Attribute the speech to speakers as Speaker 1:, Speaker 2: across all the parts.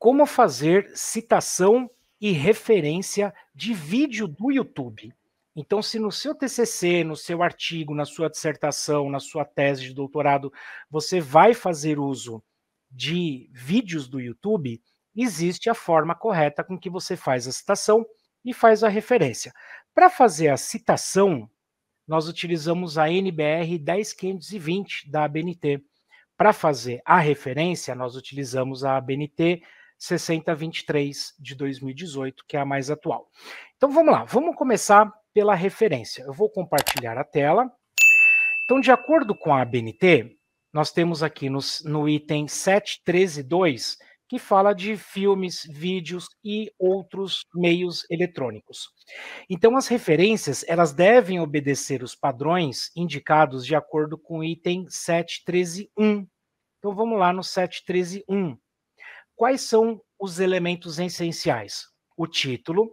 Speaker 1: como fazer citação e referência de vídeo do YouTube. Então, se no seu TCC, no seu artigo, na sua dissertação, na sua tese de doutorado, você vai fazer uso de vídeos do YouTube, existe a forma correta com que você faz a citação e faz a referência. Para fazer a citação, nós utilizamos a NBR 10520 da ABNT. Para fazer a referência, nós utilizamos a ABNT 10520. 6023 de 2018, que é a mais atual. Então vamos lá, vamos começar pela referência. Eu vou compartilhar a tela. Então, de acordo com a ABNT, nós temos aqui nos, no item 7132, que fala de filmes, vídeos e outros meios eletrônicos. Então, as referências elas devem obedecer os padrões indicados de acordo com o item 7131. Então, vamos lá no 7131 quais são os elementos essenciais? O título,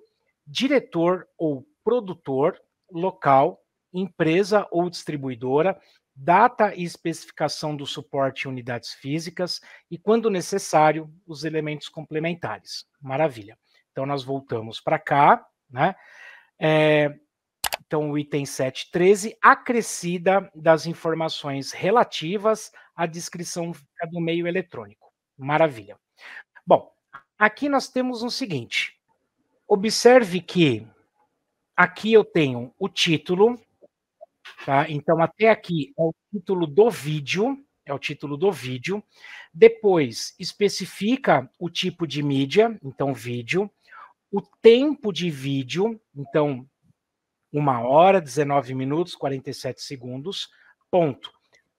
Speaker 1: diretor ou produtor, local, empresa ou distribuidora, data e especificação do suporte e unidades físicas e, quando necessário, os elementos complementares. Maravilha. Então, nós voltamos para cá, né? É, então, o item 713, acrescida das informações relativas à descrição do meio eletrônico. Maravilha. Bom, aqui nós temos o um seguinte. Observe que aqui eu tenho o título, tá? Então até aqui é o título do vídeo, é o título do vídeo. Depois especifica o tipo de mídia, então vídeo, o tempo de vídeo, então uma hora, 19 minutos, 47 segundos, ponto.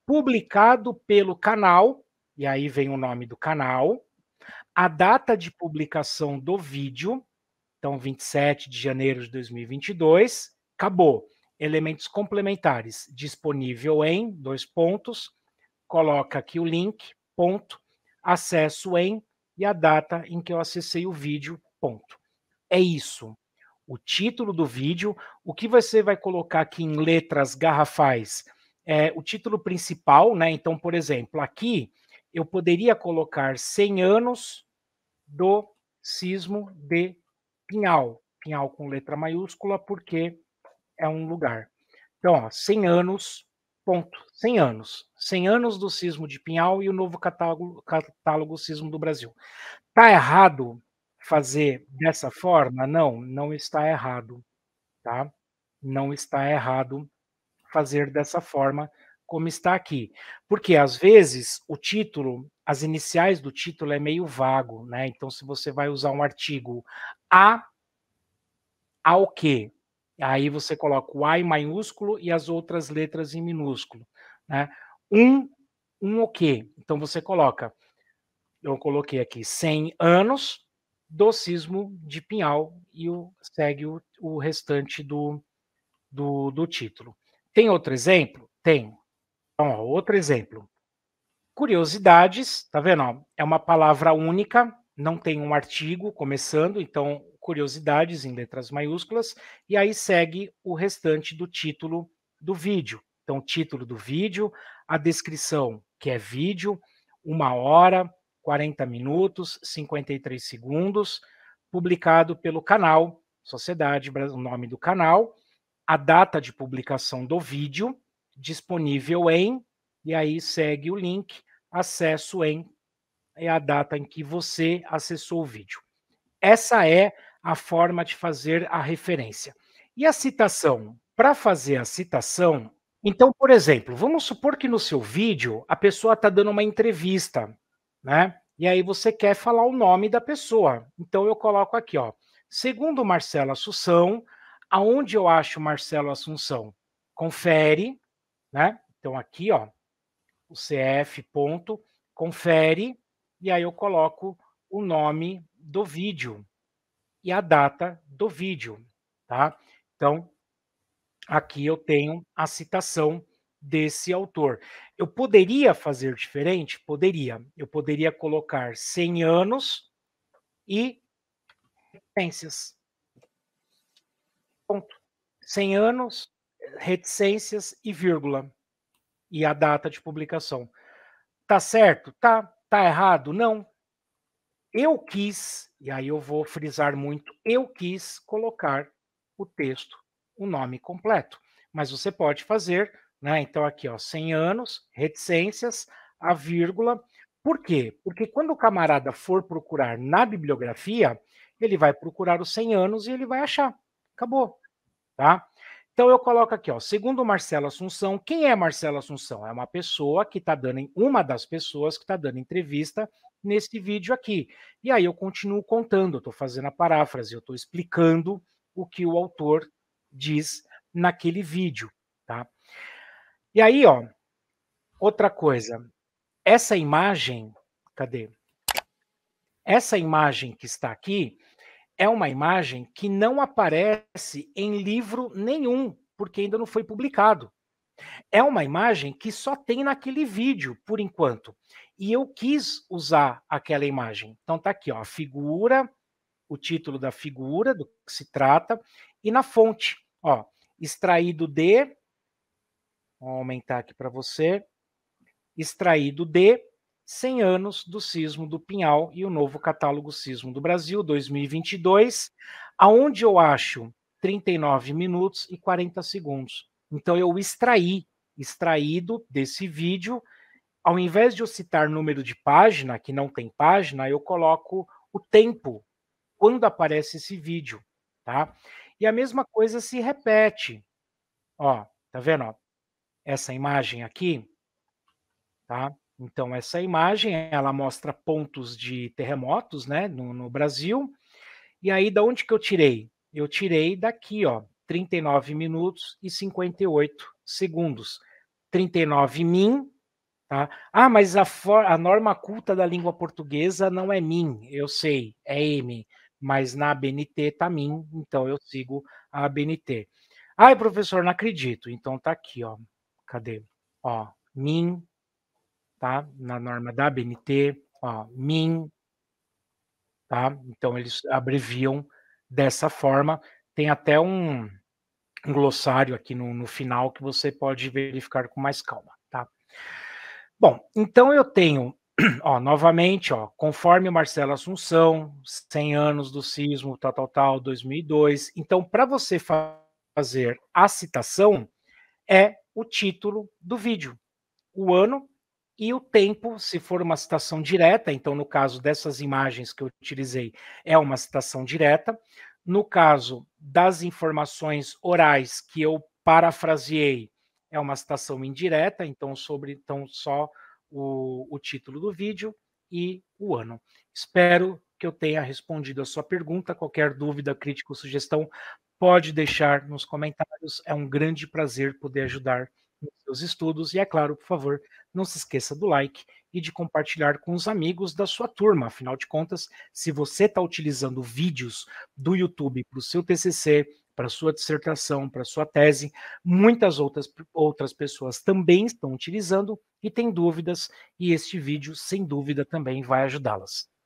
Speaker 1: Publicado pelo canal, e aí vem o nome do canal, a data de publicação do vídeo, então 27 de janeiro de 2022, acabou. Elementos complementares disponível em dois pontos, coloca aqui o link, ponto, acesso em e a data em que eu acessei o vídeo, ponto. É isso. O título do vídeo, o que você vai colocar aqui em letras garrafais é o título principal, né? Então, por exemplo, aqui eu poderia colocar 100 anos do Sismo de Pinhal. Pinhal com letra maiúscula, porque é um lugar. Então, ó, 100 anos, ponto. 100 anos. 100 anos do Sismo de Pinhal e o novo catálogo, catálogo Sismo do Brasil. Tá errado fazer dessa forma? Não, não está errado. Tá? Não está errado fazer dessa forma, como está aqui. Porque às vezes o título, as iniciais do título é meio vago, né? Então, se você vai usar um artigo a a o que, aí você coloca o a em maiúsculo e as outras letras em minúsculo, né? Um, um o que. Então você coloca, eu coloquei aqui 100 anos do sismo de Pinhal e o, segue o, o restante do, do, do título. Tem outro exemplo? Tem. Então, ó, outro exemplo. Curiosidades, tá vendo? Ó, é uma palavra única, não tem um artigo começando, então curiosidades em letras maiúsculas, e aí segue o restante do título do vídeo. Então, título do vídeo, a descrição, que é vídeo, uma hora, 40 minutos, 53 segundos, publicado pelo canal Sociedade, o nome do canal, a data de publicação do vídeo, disponível em, e aí segue o link, acesso em, é a data em que você acessou o vídeo. Essa é a forma de fazer a referência. E a citação? Para fazer a citação, então, por exemplo, vamos supor que no seu vídeo a pessoa está dando uma entrevista, né? E aí você quer falar o nome da pessoa. Então eu coloco aqui, ó. Segundo Marcelo Assunção, aonde eu acho Marcelo Assunção? Confere, né? Então aqui, ó, o CF ponto, confere, e aí eu coloco o nome do vídeo e a data do vídeo, tá? Então, aqui eu tenho a citação desse autor. Eu poderia fazer diferente? Poderia. Eu poderia colocar 100 anos e referências. Ponto. 100 anos reticências e vírgula e a data de publicação. Tá certo? Tá. Tá errado? Não. Eu quis, e aí eu vou frisar muito, eu quis colocar o texto, o nome completo. Mas você pode fazer, né? Então aqui, ó, 100 anos, reticências, a vírgula. Por quê? Porque quando o camarada for procurar na bibliografia, ele vai procurar os 100 anos e ele vai achar. Acabou, tá? Então eu coloco aqui, ó, segundo Marcelo Assunção, quem é Marcelo Assunção? É uma pessoa que está dando, uma das pessoas que está dando entrevista nesse vídeo aqui. E aí eu continuo contando, estou fazendo a paráfrase, eu estou explicando o que o autor diz naquele vídeo, tá? E aí, ó, outra coisa, essa imagem, cadê? Essa imagem que está aqui, é uma imagem que não aparece em livro nenhum, porque ainda não foi publicado. É uma imagem que só tem naquele vídeo, por enquanto. E eu quis usar aquela imagem. Então tá aqui, ó, a figura, o título da figura, do que se trata, e na fonte, ó, extraído de, vou aumentar aqui para você, extraído de 100 anos do sismo do Pinhal e o novo catálogo Sismo do Brasil 2022, aonde eu acho 39 minutos e 40 segundos. Então eu extraí, extraído desse vídeo, ao invés de eu citar número de página, que não tem página, eu coloco o tempo quando aparece esse vídeo, tá? E a mesma coisa se repete. Ó, tá vendo, ó? Essa imagem aqui, tá? Então, essa imagem ela mostra pontos de terremotos né, no, no Brasil. E aí, da onde que eu tirei? Eu tirei daqui, ó, 39 minutos e 58 segundos. 39 min, tá? Ah, mas a, for, a norma culta da língua portuguesa não é min, eu sei, é m, mas na ABNT tá min, então eu sigo a ABNT. Ai, professor, não acredito. Então tá aqui, ó. Cadê? Ó, min tá? Na norma da BNT, ó, min, tá? Então eles abreviam dessa forma. Tem até um, um glossário aqui no, no, final que você pode verificar com mais calma, tá? Bom, então eu tenho, ó, novamente, ó, conforme Marcelo Assunção, 100 anos do sismo, tal, tal, tal, 2002. Então, para você fa fazer a citação, é o título do vídeo, o ano e o tempo, se for uma citação direta, então no caso dessas imagens que eu utilizei, é uma citação direta. No caso das informações orais que eu parafraseei, é uma citação indireta, então sobre então só o, o título do vídeo e o ano. Espero que eu tenha respondido a sua pergunta. Qualquer dúvida, crítica ou sugestão, pode deixar nos comentários. É um grande prazer poder ajudar nos seus estudos. E, é claro, por favor, não se esqueça do like e de compartilhar com os amigos da sua turma. Afinal de contas, se você está utilizando vídeos do YouTube para o seu TCC, para sua dissertação, para sua tese, muitas outras, outras pessoas também estão utilizando e têm dúvidas, e este vídeo, sem dúvida, também vai ajudá-las.